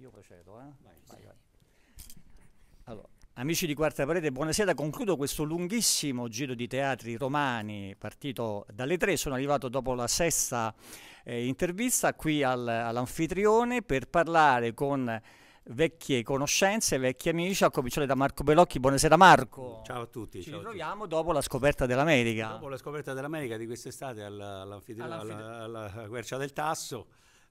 Io procedo, eh? vai, vai, vai. Allora, amici di Quarta Parete, buonasera. Concludo questo lunghissimo giro di teatri romani partito dalle tre. Sono arrivato dopo la sesta eh, intervista qui al, all'anfitrione per parlare con vecchie conoscenze, vecchi amici, a cominciare da Marco Bellocchi. Buonasera Marco. Ciao a tutti. Ci ritroviamo dopo la scoperta dell'America. Dopo la scoperta dell'America di quest'estate all'anfitri- alla, alla, alla Quercia del Tasso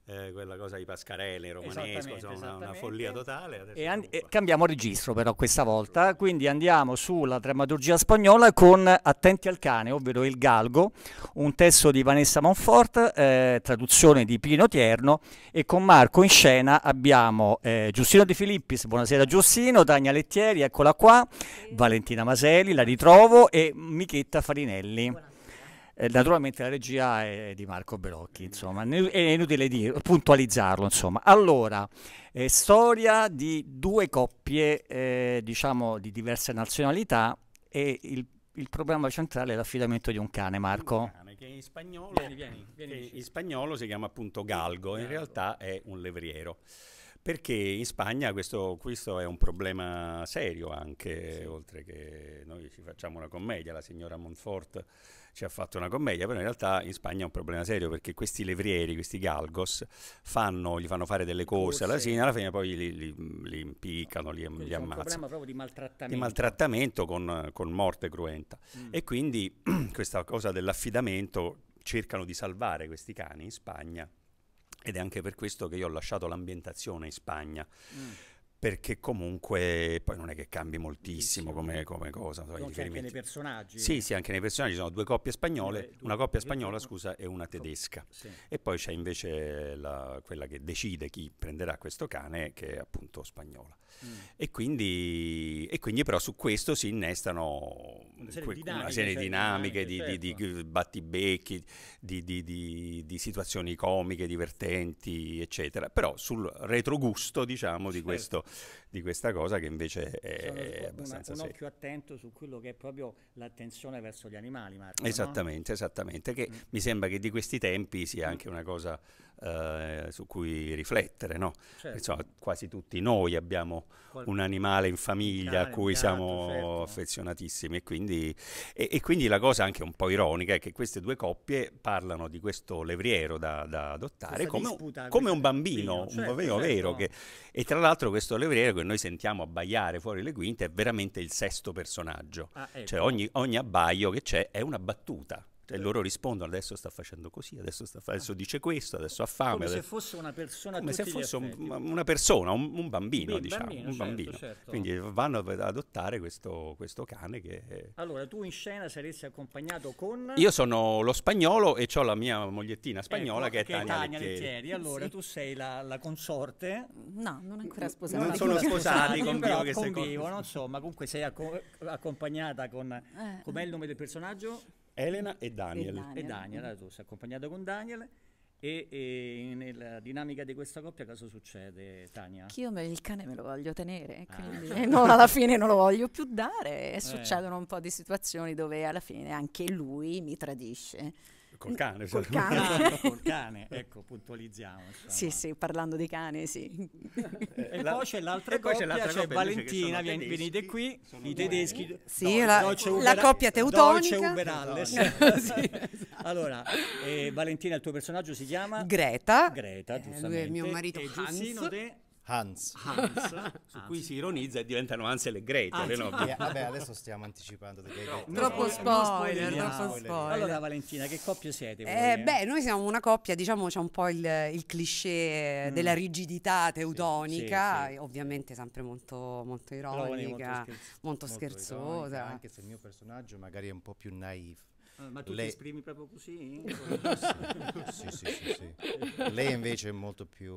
eh, quella cosa di Pascarelli, romanesco, insomma, una, una follia totale. E an- e cambiamo registro però questa volta, quindi andiamo sulla drammaturgia spagnola con Attenti al cane, ovvero Il Galgo, un testo di Vanessa Monfort, eh, traduzione di Pino Tierno e con Marco in scena abbiamo eh, Giustino De Filippis, buonasera Giustino, Tania Lettieri, eccola qua, Valentina Maseli, la ritrovo e Michetta Farinelli. Buonasera. Eh, naturalmente la regia è di Marco Belocchi, insomma, è inutile dire, puntualizzarlo, insomma. Allora, eh, storia di due coppie, eh, diciamo, di diverse nazionalità e il, il problema centrale è l'affidamento di un cane, Marco. Che in, spagnolo, vieni, vieni, vieni, che in spagnolo si chiama appunto galgo, in realtà è un levriero. Perché in Spagna questo, questo, è un problema serio anche, sì. oltre che noi ci facciamo una commedia, la signora Montfort ci ha fatto una commedia, però in realtà in Spagna è un problema serio perché questi levrieri, questi galgos, fanno, gli fanno fare delle corse, alla fine, alla fine poi li, li, li impiccano, li, li ammazzano. È un problema proprio di maltrattamento. Di maltrattamento con, con morte cruenta. Mm. E quindi questa cosa dell'affidamento cercano di salvare questi cani in Spagna ed è anche per questo che io ho lasciato l'ambientazione in Spagna. Mm perché comunque poi non è che cambi moltissimo come, come cosa. So, anche nei personaggi. Sì, sì, anche nei personaggi ci sono due coppie spagnole, due, due, una coppia spagnola, scusa, e una tedesca. Sì. E poi c'è invece la, quella che decide chi prenderà questo cane, che è appunto spagnola. Mm. E, quindi, e, quindi, però su questo si innestano una serie, que- dinamiche, serie di cioè, dinamiche, di, certo. di, di certo. battibecchi, di, di, situazioni comiche, divertenti, eccetera. Però sul retrogusto, diciamo, di certo. questo di questa cosa che invece è una, abbastanza un, un occhio attento su quello che è proprio l'attenzione verso gli animali Marco, esattamente no? esattamente che mm. mi sembra che di questi tempi sia anche una cosa eh, su cui riflettere, no? certo. Insomma, quasi tutti noi abbiamo Qualc- un animale in famiglia cane, a cui gatto, siamo certo. affezionatissimi e quindi, e, e quindi, la cosa anche un po' ironica è che queste due coppie parlano di questo levriero da, da adottare come, come un certo, bambino, certo, un bambino vero. Che, e tra l'altro questo levriero che noi sentiamo abbaiare fuori le quinte è veramente il sesto personaggio, ah, ecco. cioè ogni, ogni abbaio che c'è è una battuta. E loro rispondono, adesso sta facendo così, adesso, sta fa- adesso ah. dice questo, adesso ha fame. Come se fosse una persona, come se fosse un, una persona, un, un bambino, Beh, diciamo, bambino, un certo, bambino. Certo. Quindi vanno ad adottare questo, questo cane che... Allora, tu in scena saresti accompagnato con... Io sono lo spagnolo e ho la mia mogliettina ecco, spagnola eh, che è Tania, Tania Lettieri. Allora, sì. tu sei la, la, consorte? No, non ancora sposata. Non, sono sposati, convivo che convivono, sei... so, ma comunque sei acco- accompagnata con... Eh. Com'è il nome del personaggio? Elena e Daniel. E Daniel, e Daniel tu sei accompagnata con Daniel. E, e, nella dinamica di questa coppia cosa succede, Tania? Che io me, il cane me lo voglio tenere, ah. quindi eh, no, alla fine non lo voglio più dare e eh. succedono un po' di situazioni dove alla fine anche lui mi tradisce. Col cane. Col cane. cane. col cane, ecco, puntualizziamo. Insomma. Sì, sì, parlando di cane, sì. Eh, e, la... poi c'è l'altra e coppia, c'è, Valentina, vien- tedeschi, venite qui, i tedeschi. Sì, Do- la, Dolce la Uber- coppia teutonica. Dolce Uberalles. sì, esatto. Allora, eh, Valentina, il tuo personaggio si chiama? Greta. Greta, giustamente. Eh, lui è mio marito e Hans. Giussino, te Hans. Hans su cui si ironizza e diventano Hansel e Gretel. Hans. Ah, eh, no? Eh, vabbè, adesso stiamo anticipando. No, troppo spoiler, no, troppo spoiler. Allora, Valentina, che coppia siete? Eh, beh, noi siamo una coppia, diciamo, c'è un po' il, il cliché mm. della rigidità teutonica, sì, sì, sì. ovviamente sempre molto, molto ironica, molto, scherz- molto, scherzosa. ironica, anche se il mio personaggio magari è un po' più naif. Ah, ma tu le... ti esprimi proprio così? sì, sì, sì, sì. Lei invece è molto più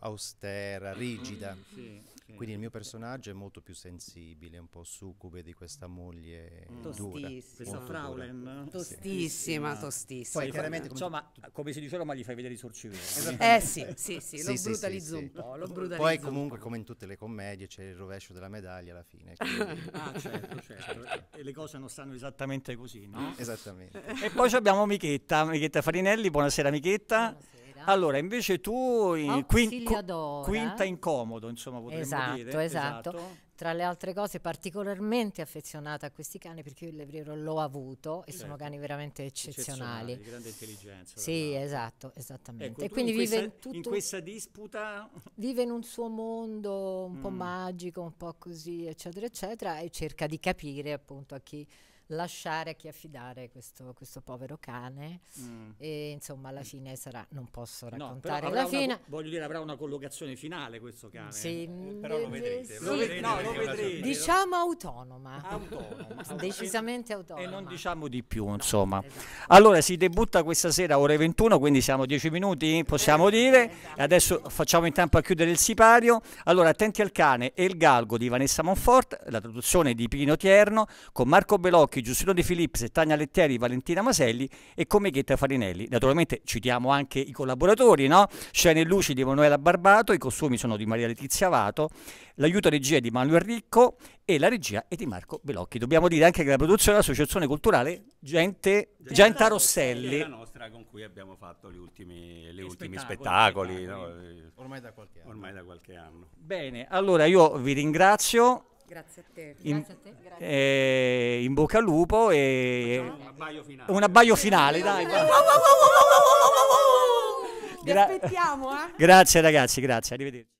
austera, rigida. Mm, sì, sì. Quindi il mio personaggio è molto più sensibile, un po' succube di questa moglie mm. dura. Questa Fraulen. Tostissima, sì. tostissima. Poi chiaramente come, Insomma, come si dice ma gli fai vedere i sorcivoli. eh sì, sì, sì, lo brutalizzo un po'. Brutalizzo Poi comunque come in tutte le commedie c'è il rovescio della medaglia alla fine. Quindi... ah certo, eh, certo, certo. E le cose non stanno esattamente così, no? Esattamente. e poi abbiamo Michetta, Michetta Farinelli, buonasera Michetta. Buonasera d'ora. Allora, invece tu, in quinta incomodo, insomma, potremmo esatto, dire. Esatto, esatto. Tra le altre cose, particolarmente affezionata a questi cani perché io il levriero l'ho avuto e certo. sono cani veramente eccezionali. Di grande intelligenza. Sì, esatto, esattamente. Ecco, e quindi in vive questa, in, tutto, in questa disputa. Vive in un suo mondo un mm. po' magico, un po' così, eccetera, eccetera, e cerca di capire appunto a chi lasciare a chi affidare questo, questo povero cane. Mm. E insomma, alla fine sarà. Non posso raccontare no, la fine. Una, voglio dire, avrà una collocazione finale questo cane. Sì, eh, mm, però lo eh, vedrete. Sì. Lo vedrete, no, lo vedrete. Diciamo autonoma. autonoma. Decisamente autonoma. E non diciamo di più, insomma. Eh, no, esatto. Allora, si debutta questa sera ore 21, quindi siamo 10 minuti, possiamo eh, dire. Esatto. Adesso facciamo in tempo a chiudere il sipario. Allora, attenti al cane e il galgo di Vanessa Monfort, la traduzione di Pino Tierno, con Marco Belocchi Bocchi, Giustino De Filippi, Tania Letteri, Valentina Maselli e Comichetta Farinelli. Naturalmente citiamo anche i collaboratori, no? Scene e luci di Emanuela Barbato, i costumi sono di Maria Letizia Vato, l'aiuto a regia di Manuel Ricco e la regia è di Marco Belocchi. Dobbiamo dire anche che la produzione è l'associazione Culturale Gente, Gente, Gente Rosselli. È la nostra con cui abbiamo fatto gli ultimi, gli ultimi spettacoli. spettacoli no? ormai, da ormai da qualche anno. Bene, allora io vi ringrazio. Grazie a te. In, Grazie a te. Eh, in bocca al lupo e... Un abbaio finale. Un abbaio finale, dai. Wow, aspettiamo, eh? Grazie ragazzi, grazie, arrivederci.